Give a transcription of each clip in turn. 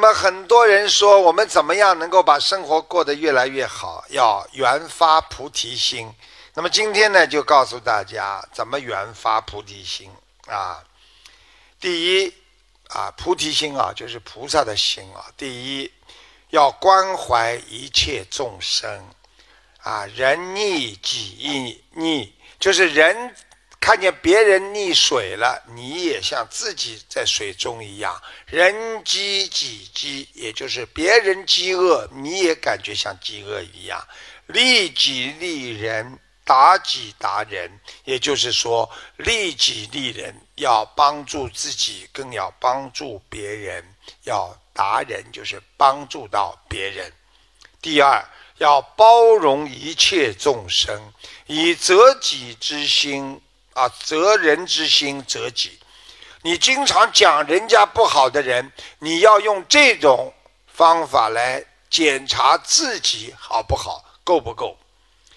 那么很多人说，我们怎么样能够把生活过得越来越好？要缘发菩提心。那么今天呢，就告诉大家怎么缘发菩提心啊。第一啊，菩提心啊，就是菩萨的心啊。第一，要关怀一切众生啊，人逆己逆，就是人。看见别人溺水了，你也像自己在水中一样；人饥己饥，也就是别人饥饿，你也感觉像饥饿一样。利己利人，达己达人，也就是说，利己利人要帮助自己，更要帮助别人；要达人，就是帮助到别人。第二，要包容一切众生，以择己之心。啊，责人之心责己。你经常讲人家不好的人，你要用这种方法来检查自己好不好，够不够？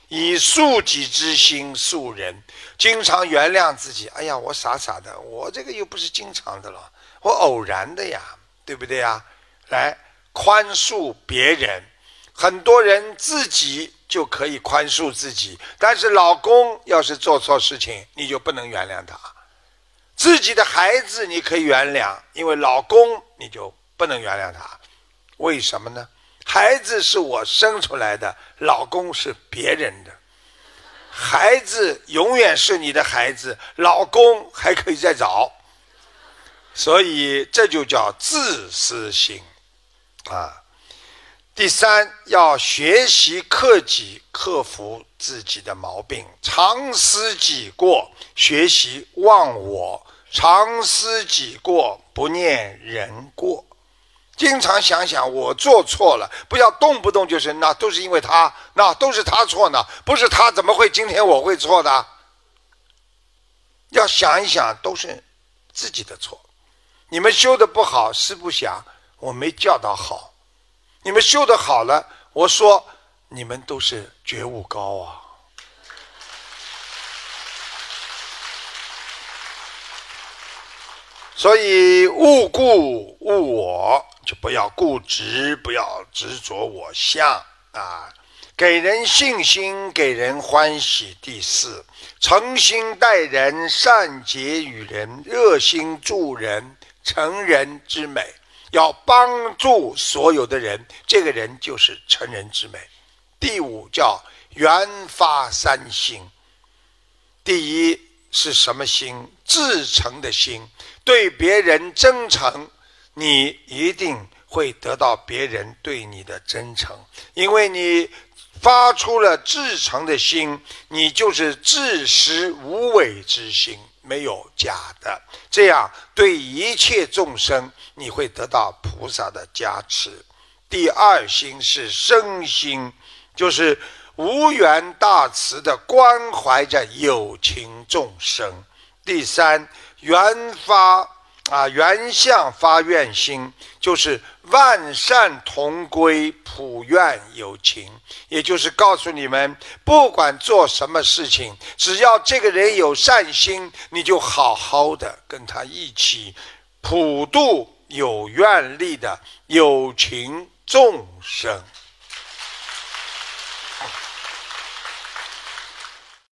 以恕己之心恕人，经常原谅自己。哎呀，我傻傻的，我这个又不是经常的了，我偶然的呀，对不对呀？来宽恕别人，很多人自己。就可以宽恕自己，但是老公要是做错事情，你就不能原谅他。自己的孩子你可以原谅，因为老公你就不能原谅他。为什么呢？孩子是我生出来的，老公是别人的。孩子永远是你的孩子，老公还可以再找。所以这就叫自私心，啊。第三，要学习克己，克服自己的毛病，常思己过，学习忘我，常思己过，不念人过。经常想想，我做错了，不要动不动就是那都是因为他，那都是他错呢？不是他怎么会今天我会错的？要想一想，都是自己的错。你们修的不好，是不想，我没教导好。你们修的好了，我说你们都是觉悟高啊。所以勿固勿我，就不要固执，不要执着我相啊。给人信心，给人欢喜。第四，诚心待人，善解与人，热心助人，成人之美。要帮助所有的人，这个人就是成人之美。第五叫原发三心。第一是什么心？至诚的心，对别人真诚，你一定会得到别人对你的真诚，因为你发出了至诚的心，你就是自实无伪之心。没有假的，这样对一切众生，你会得到菩萨的加持。第二心是生心，就是无缘大慈的关怀着有情众生。第三，缘发。啊，原相发愿心，就是万善同归普愿有情，也就是告诉你们，不管做什么事情，只要这个人有善心，你就好好的跟他一起普度有愿力的有情众生。